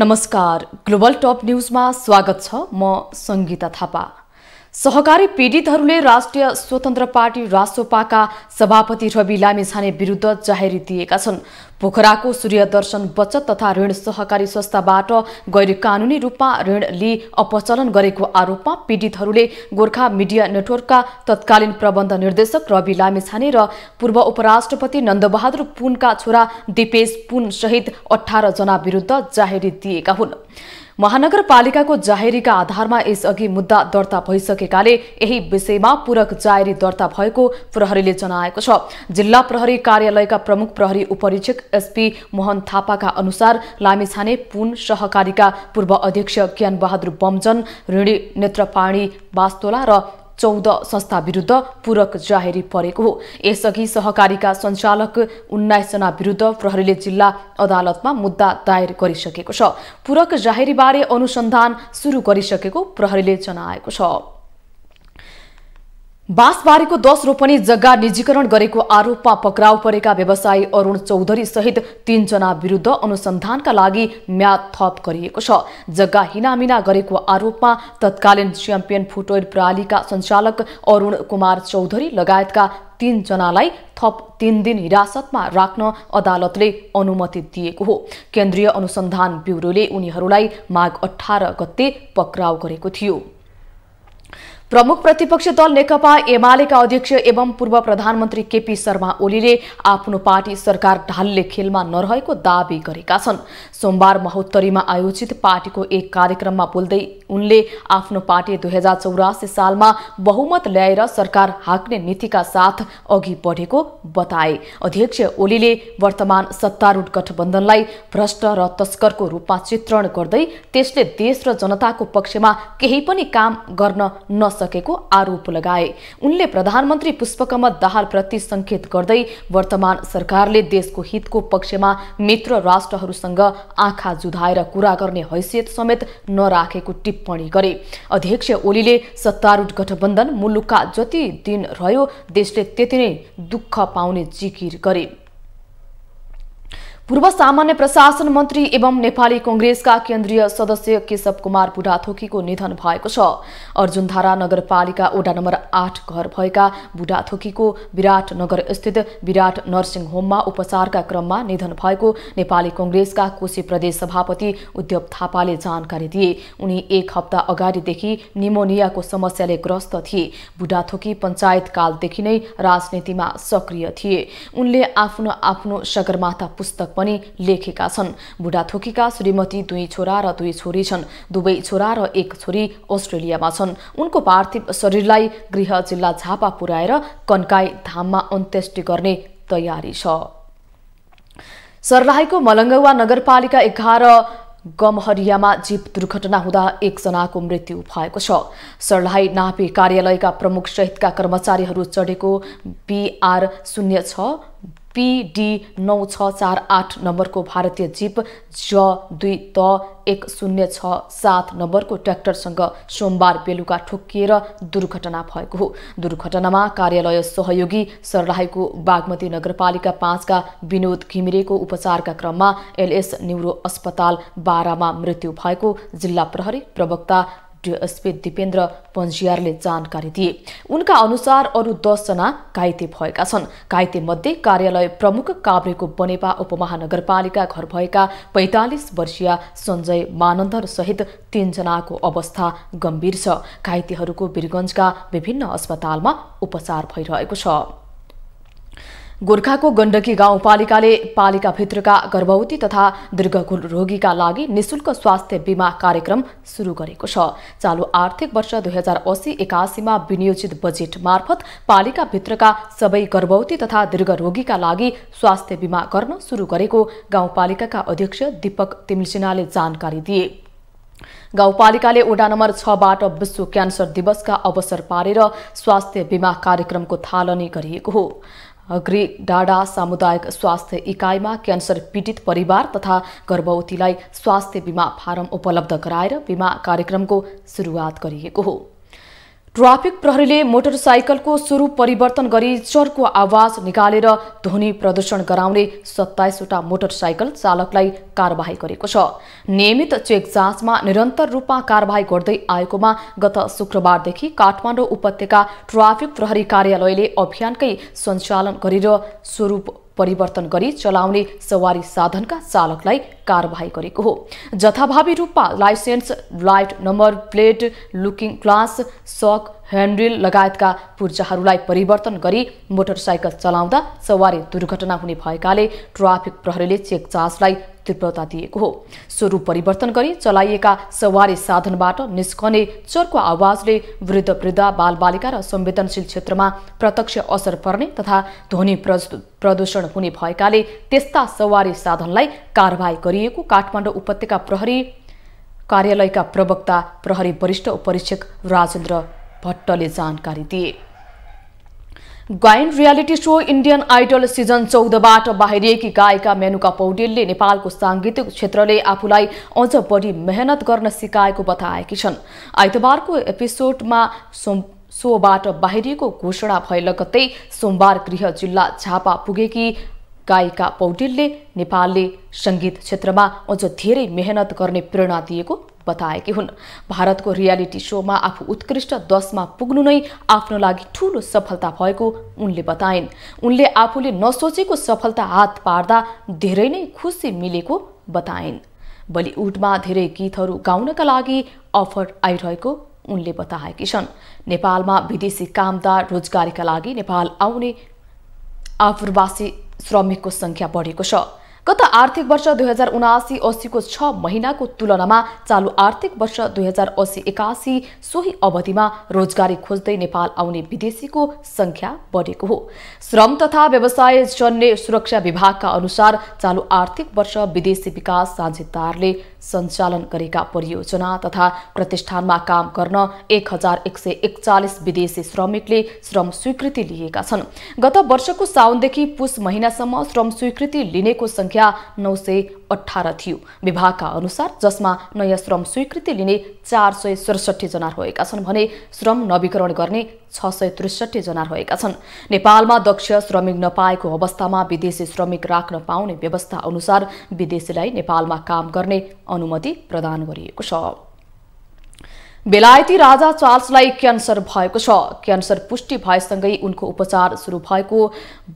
नमस्कार global top न्युजमा स्वागत छ म सङ्गीता थापा सहकारी पीडितहरूले राष्ट्रिय स्वतन्त्र पार्टी रासोपाका सभापति रवि लामिछाने विरुद्ध जाहेरी दिएका छन् पोखराको सूर्यदर्शन बचत तथा ऋण सहकारी संस्थाबाट गैर कानुनी रूपमा ऋण लिई अपचलन गरेको आरोपमा पीडितहरूले गोर्खा मिडिया नेटवर्कका तत्कालीन प्रबन्ध निर्देशक रवि लामिछाने र पूर्व उपराष्ट्रपति नन्दबहादुर पुनका छोरा दिपेश पुन सहित अठार जना विरुद्ध जाहेरी दिएका हुन् महानगरपालिकाको जाहेरीका आधारमा यसअघि मुद्दा दर्ता भइसकेकाले यही विषयमा पूरक जाहेरी दर्ता भएको प्रहरीले जनाएको छ जिल्ला प्रहरी कार्यालयका प्रमुख प्रहरी उपरीक्षक एसपी मोहन थापाका अनुसार लामिछाने पुन सहकारीका पूर्व अध्यक्ष बहादुर बमजन ऋणी नेत्रपाणी वास्तोला र चौध संस्था विरुद्ध पूरक जाहेरी परेको हो यसअघि सहकारीका सञ्चालक उन्नाइसजना विरुद्ध प्रहरीले जिल्ला अदालतमा मुद्दा दायर गरिसकेको छ पूरक जाहेरीबारे अनुसन्धान सुरु गरिसकेको प्रहरीले जनाएको छ बाँसबारीको दस रोपनी जग्गा निजीकरण गरेको आरोपमा पक्राउ परेका व्यवसायी अरूण चौधरी सहित तीनजना विरुद्ध अनुसन्धानका लागि म्याद थप गरिएको छ जग्गा हिनामिना गरेको आरोपमा तत्कालीन च्याम्पियन फुटवेयर प्रणालीका सञ्चालक अरूण कुमार चौधरी लगायतका तीनजनालाई थप तीन दिन हिरासतमा राख्न अदालतले अनुमति दिएको हो केन्द्रीय अनुसन्धान ब्युरोले उनीहरूलाई माघ अठार गते पक्राउ गरेको थियो प्रमुख प्रतिपक्ष दल नेकपा एमालेका अध्यक्ष एवं पूर्व प्रधानमन्त्री केपी शर्मा ओलीले आफ्नो पार्टी सरकार ढालले खेलमा नरहेको दावी गरेका छन् सोमबार महोत्तरीमा आयोजित पार्टीको एक कार्यक्रममा बोल्दै उनले आफ्नो पार्टी दुई हजार चौरासी सालमा बहुमत ल्याएर सरकार हाक्ने नीतिका साथ अघि बढेको बताए अध्यक्ष ओलीले वर्तमान सत्तारूढ गठबन्धनलाई भ्रष्ट र तस्करको रूपमा चित्रण गर्दै त्यसले देश र जनताको पक्षमा केही पनि काम गर्न नसक्छ नसकेको आरोप लगाए उनले प्रधानमन्त्री पुष्पकमल दाहालप्रति सङ्केत गर्दै वर्तमान सरकारले देशको हितको पक्षमा मित्र राष्ट्रहरूसँग आँखा जुधाएर कुरा गर्ने हैसियत समेत नराखेको टिप्पणी गरे अध्यक्ष ओलीले सत्तारूढ गठबन्धन मुलुकका जति दिन रह्यो देशले त्यति नै दुःख पाउने जिकिर गरे पूर्व सामान्य प्रशासन मन्त्री एवं नेपाली कङ्ग्रेसका केन्द्रीय सदस्य केशव कुमार बुढाथोकीको निधन भएको छ अर्जुनधारा नगरपालिका ओडा नम्बर आठ घर भएका बुढाथोकीको विराटनगर स्थित विराट नर्सिङ होममा उपचारका क्रममा निधन भएको नेपाली कङ्ग्रेसका कोशी प्रदेश सभापति उद्धव थापाले जानकारी दिए उनी एक हप्ता अगाडिदेखि निमोनियाको समस्याले ग्रस्त थिए बुढाथोकी पञ्चायतकालदेखि नै राजनीतिमा सक्रिय थिए उनले आफ्नो आफ्नो सगरमाथा पुस्तक पनि लेखेका छन् बुढाथोकीका श्रीमती दुई छोरा र दुई छोरी छन् दुवै छोरा र एक छोरी अस्ट्रेलियामा छन् उनको पार्थिव शरीरलाई गृह जिल्ला झापा पुर्याएर कन्काई धाममा अन्त्येष्टि गर्ने तयारी छ सर्लाहीको मलङ्गवा नगरपालिका एघार गमहरियामा जीप दुर्घटना हुँदा एकजनाको मृत्यु भएको छ सर्लाही नापी कार्यालयका प्रमुख सहितका कर्मचारीहरू चढेको बिआर शून्य छ पिडी नौ छ चार आठ नम्बरको भारतीय जिप ज दुई त एक शून्य छ सात नम्बरको ट्र्याक्टरसँग सोमबार बेलुका ठोक्किएर दुर्घटना भएको हो दुर्घटनामा कार्यालय सहयोगी सर्लाहीको बागमती नगरपालिका पाँचका विनोद घिमिरेको उपचारका क्रममा एलएस न्युरो अस्पताल बाह्रमा मृत्यु भएको जिल्ला प्रहरी प्रवक्ता डिएसपी दिपेन्द्र पन्जियारले जानकारी दिए उनका अनुसार अरू दसजना घाइते भएका छन् घाइते मध्ये कार्यालय प्रमुख काभ्रेको बनेपा उपमहानगरपालिका घर भएका पैँतालिस वर्षीय सञ्जय मानन्दर सहित तीनजनाको अवस्था गम्भीर छ घाइतेहरूको वीरगञ्जका विभिन्न अस्पतालमा उपचार भइरहेको छ गोर्खाको गण्डकी गाउँपालिकाले पालिकाभित्रका गर्भवती तथा दीर्घकुल रोगीका लागि निशुल्क स्वास्थ्य बिमा कार्यक्रम सुरु गरेको छ चालु आर्थिक वर्ष दुई हजार असी एकासीमा विनियोजित बजेट मार्फत पालिकाभित्रका सबै गर्भवती तथा दीर्घ रोगीका लागि स्वास्थ्य बिमा गर्न सुरु गरेको गाउँपालिकाका अध्यक्ष दीपक तिमिसिनाले जानकारी दिए गाउँपालिकाले ओडा नम्बर छबाट विश्व क्यान्सर दिवसका अवसर पारेर स्वास्थ्य बिमा कार्यक्रमको थालनी गरिएको हो डाँडा सामुदायिक स्वास्थ्य इकाइमा क्यान्सर पीडित परिवार तथा गर्भवतीलाई स्वास्थ्य बिमा फारम उपलब्ध गराएर बिमा कार्यक्रमको सुरुवात गरिएको हो ट्राफिक प्रहरीले मोटरसाइकलको स्वरूप परिवर्तन गरी चर्को आवाज निकालेर ध्वनि प्रदूषण गराउने सत्ताइसवटा मोटरसाइकल चालकलाई कारवाही गरेको छ नियमित चेक जाँचमा निरन्तर रूपमा कारवाही गर्दै आएकोमा गत शुक्रबारदेखि काठमाडौँ उपत्यका ट्राफिक प्रहरी कार्यालयले अभियानकै सञ्चालन गरेर स्वरूप परिवर्तन गरी चलाउने सवारी साधनका चालकलाई कारवाही गरेको हो जथाभावी रूपमा licence light number plate looking glass सक ह्यान्डल लगायतका पूर्जाहरूलाई परिवर्तन गरी मोटरसाइकल चलाउँदा सवारी दुर्घटना हुने भएकाले ट्राफिक प्रहरीले चेक तीव्रता दिएको हो स्वरूप परिवर्तन गरी चलाइएका सवारी साधनबाट निस्कने चर्को आवाजले वृद्ध वृद्धा बालबालिका र संवेदनशील क्षेत्रमा प्रत्यक्ष असर पर्ने तथा ध्वनि प्रदूषण हुने भएकाले त्यस्ता सवारी साधनलाई कारवाही गरिएको काठमाडौँ उपत्यका प्रहरी कार्यालयका प्रवक्ता प्रहरी वरिष्ठ उपरीक्षक राजेन्द्र भट्टले जानकारी दिए गायन reality show Indian Idol season चौधबाट बाहिरिएकी गायिका मेनुका पौडेलले नेपालको साङ्गीतिक क्षेत्रले आफूलाई अझ बढी मेहनत गर्न सिकाएको बताएकी छन् आइतबारको एपिसोडमा सोबाट बाहिरिएको घोषणा भए लगत्तै सोमबार गृह जिल्ला झापा पुगेकी गायिका पौडेलले नेपालले सङ्गीत क्षेत्रमा अझ धेरै मेहनत गर्ने प्रेरणा दिएको बताएकी हुन् भारतको रियालिटी सोमा आफू उत्कृष्ट दशमा पुग्नु नै आफ्नो लागि ठूलो सफलता भएको उनले बताइन् उनले आफूले नसोचेको सफलता हात पार्दा धेरै नै खुसी मिलेको बताइन् बलिउडमा धेरै गीतहरू गाउनका लागि अफर आइरहेको उनले बताएकी छन् नेपालमा विदेशी कामदार रोजगारीका लागि नेपाल आउने आप्रवासी श्रमिकको सङ्ख्या बढेको छ गत आर्थिक वर्ष दुई हजार उनासी असीको छ महिनाको तुलनामा चालु आर्थिक वर्ष दुई हजार असी एकासी सोही अवधिमा रोजगारी खोज्दै नेपाल आउने विदेशीको संख्या बढेको हो श्रम तथा व्यवसाय जन्य सुरक्षा विभागका अनुसार चालु आर्थिक वर्ष विदेशी विकास साझेदारले सञ्चालन गरेका परियोजना तथा प्रतिष्ठानमा काम गर्न एक हजार एक सय एकचालिस विदेशी श्रमिकले श्रम स्वीकृति लिएका छन् गत वर्षको साउनदेखि पुष महिनासम्म श्रम स्वीकृति लिनेको संख्या सङ्ख्या नौ सय अठार थियो विभागका अनुसार जसमा नयाँ श्रम स्वीकृति लिने चार सय सडसठी जना रहेका छन् भने श्रम नवीकरण गर्ने छ सय त्रिसठी जना रहेका छन् नेपालमा दक्ष श्रमिक नपाएको अवस्थामा विदेशी श्रमिक राख्न पाउने व्यवस्था अनुसार विदेशीलाई नेपालमा काम गर्ने अनुमति प्रदान गरिएको छ बेलायती राजा चार्ल्सलाई क्यान्सर भएको छ क्यान्सर पुष्टि भएसँगै उनको उपचार सुरु भएको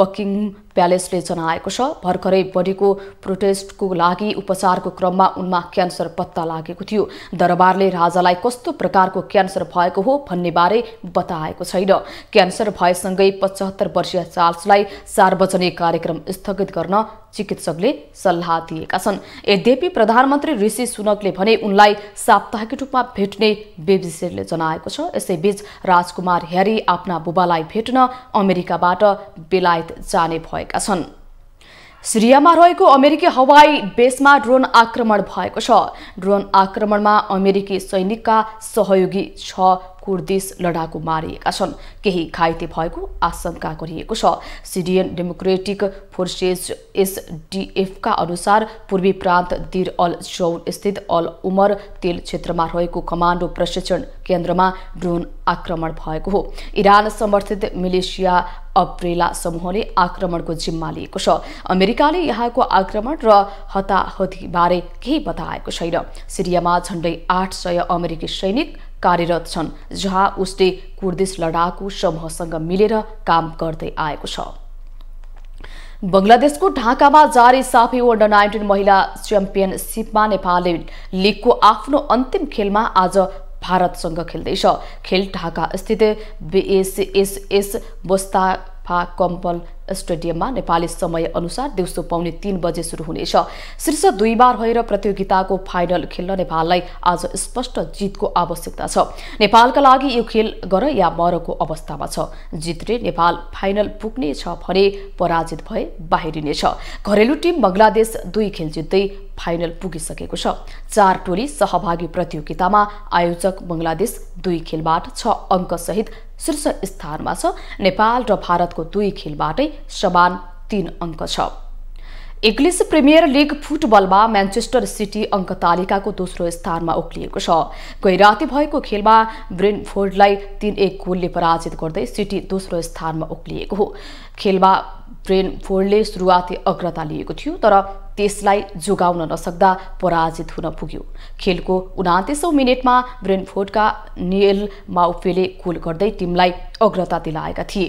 बकिङ प्यालेसले जनाएको छ भर्खरै बढेको प्रोटेस्टको लागि उपचारको क्रममा उनमा क्यान्सर पत्ता लागेको थियो दरबारले राजालाई कस्तो प्रकारको क्यान्सर भएको हो भन्नेबारे बताएको छैन क्यान्सर भएसँगै पचहत्तर वर्षीय चार्ल्सलाई सार्वजनिक कार्यक्रम स्थगित गर्न चिकित्सकले सल्लाह दिएका छन् यद्यपि प्रधानमन्त्री ऋषि सुनकले भने उनलाई साप्ताहिक रूपमा भेट्ने बेबिसीले जनाएको छ यसैबीच राजकुमार ह्यारी आफ्ना बुबालाई भेट्न अमेरिकाबाट बेलायत जाने भयो भएका छन् सिरियामा रहेको अमेरिकी हवाई बेसमा ड्रोन आक्रमण भएको छ ड्रोन आक्रमणमा अमेरिकी सैनिकका सहयोगी छ कुर्दिस लडाकु मारिएका छन् केही घाइते भएको आशंका गरिएको छ सिरियन डेमोक्रेटिक फोर्सेस एसडिएफका अनुसार पूर्वी प्रान्त दिर अल जौन स्थित अल उमर तेल क्षेत्रमा रहेको कमान्डो प्रशिक्षण केन्द्रमा ड्रोन आक्रमण भएको हो इरान समर्थित मिलेसिया अप्रेला समूहले आक्रमणको जिम्मा लिएको छ अमेरिकाले यहाँको आक्रमण र हताहतीबारे केही बताएको छैन सिरियामा झण्डै आठ सय अमेरिकी सैनिक कार्यरत छन् जहाँ उसले कुर्दिस लडाकु समूहसँग मिलेर काम गर्दै आएको छ बङ्गलादेशको ढाकामा जारी साफी अन्डर नाइन्टिन महिला च्याम्पियनसिपमा नेपालले लिगको आफ्नो अन्तिम खेलमा आज भारतसँग खेल्दैछ खेल ढाका स्थित बिएसएसएस बस्ताफा कम्पल स्टेडियममा नेपाली समय अनुसार दिउँसो पाउने तीन बजे सुरु हुनेछ शीर्ष दुई बार भएर प्रतियोगिताको फाइनल खेल्न नेपाललाई आज स्पष्ट जितको आवश्यकता छ नेपालका लागि यो खेल गर या मरको अवस्थामा छ जितले नेपाल फाइनल पुग्नेछ भने पराजित भए बाहिरिनेछ घरेलु टिम बङ्गलादेश दुई खेल जित्दै फाइनल पुगिसकेको छ चार टोली सहभागी प्रतियोगितामा आयोजक बङ्गलादेश दुई खेलबाट छ अङ्कसहित शीर्ष स्थानमा छ नेपाल र भारतको दुई खेलबाटै समान तीन अङ्क छ इङ्ग्लिस प्रिमियर लिग फुटबलमा म्यान्चेस्टर सिटी अङ्कतालिकाको दोस्रो स्थानमा उक्लिएको छ गै राति भएको खेलमा ब्रेनफोर्डलाई तीन एक गोलले पराजित गर्दै सिटी दोस्रो स्थानमा उक्लिएको हो खेलमा ब्रेनफोर्डले सुरुवाती अग्रता लिएको थियो तर त्यसलाई जोगाउन नसक्दा पराजित हुन पुग्यो खेलको उनातिसौँ मिनटमा ब्रेनफोर्डका नियल माउपेले गोल गर्दै टिमलाई अग्रता दिलाएका थिए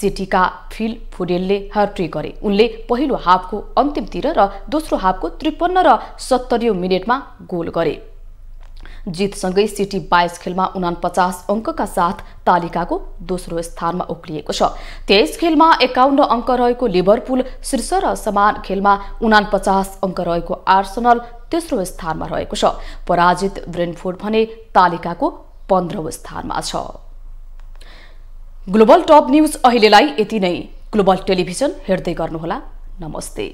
सिटीका फिल फुरेलले हर्ट्री गरे उनले पहिलो हाफको अन्तिमतिर र दोस्रो हाफको त्रिपन्न र सत्तरी मिनटमा गोल गरे जितसँगै सिटी बाइस खेलमा उनापचास अङ्कका साथ तालिकाको दोस्रो स्थानमा उक्लिएको छ तेइस खेलमा एकाउन्न अङ्क रहेको लिभरपुल शीर्ष र समान खेलमा उनापचास अङ्क रहेको आर्सनल तेस्रो स्थानमा रहेको छ पराजित ब्रेनफोर्ड भने तालिकाको पन्ध्रौँ स्थानमा छ ग्लोबल टप न्युज अहिलेलाई यति नै ग्लोबल टेलिभिजन हेर्दै गर्नुहोला नमस्ते